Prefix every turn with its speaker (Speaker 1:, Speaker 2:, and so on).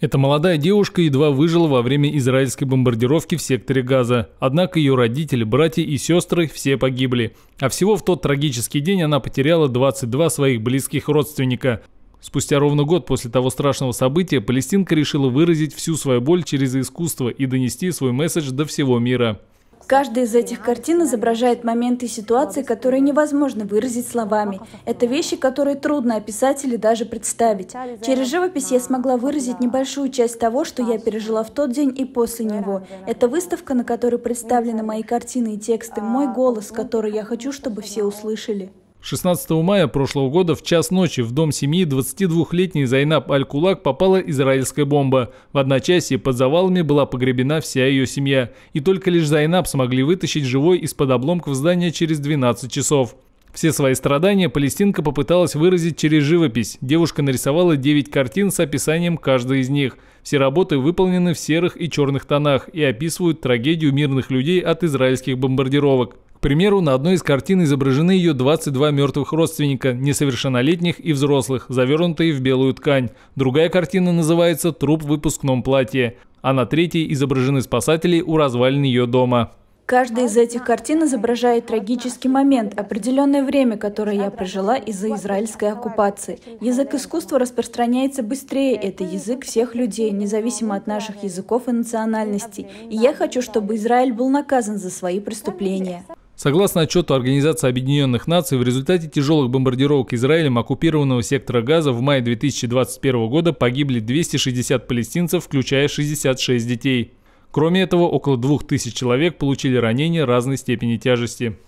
Speaker 1: Эта молодая девушка едва выжила во время израильской бомбардировки в секторе Газа, однако ее родители, братья и сестры все погибли. А всего в тот трагический день она потеряла 22 своих близких родственника. Спустя ровно год после того страшного события палестинка решила выразить всю свою боль через искусство и донести свой месседж до всего мира.
Speaker 2: Каждая из этих картин изображает моменты и ситуации, которые невозможно выразить словами. Это вещи, которые трудно описать или даже представить. Через живопись я смогла выразить небольшую часть того, что я пережила в тот день и после него. Это выставка, на которой представлены мои картины и тексты, мой голос, который я хочу, чтобы все услышали.
Speaker 1: 16 мая прошлого года в час ночи в дом семьи 22-летней Зайнаб Аль-Кулак попала израильская бомба. В одночасье под завалами была погребена вся ее семья. И только лишь Зайнаб смогли вытащить живой из-под обломков здания через 12 часов. Все свои страдания палестинка попыталась выразить через живопись. Девушка нарисовала 9 картин с описанием каждой из них. Все работы выполнены в серых и черных тонах и описывают трагедию мирных людей от израильских бомбардировок примеру, на одной из картин изображены ее 22 мертвых родственника, несовершеннолетних и взрослых, завернутые в белую ткань. Другая картина называется «Труп в выпускном платье», а на третьей изображены спасатели у развалин ее дома.
Speaker 2: Каждая из этих картин изображает трагический момент, определенное время, которое я прожила из-за израильской оккупации. Язык искусства распространяется быстрее, это язык всех людей, независимо от наших языков и национальностей. И я хочу, чтобы Израиль был наказан за свои преступления.
Speaker 1: Согласно отчету Организации Объединенных Наций, в результате тяжелых бомбардировок Израилем оккупированного сектора Газа в мае 2021 года погибли 260 палестинцев, включая 66 детей. Кроме этого, около 2000 человек получили ранения разной степени тяжести.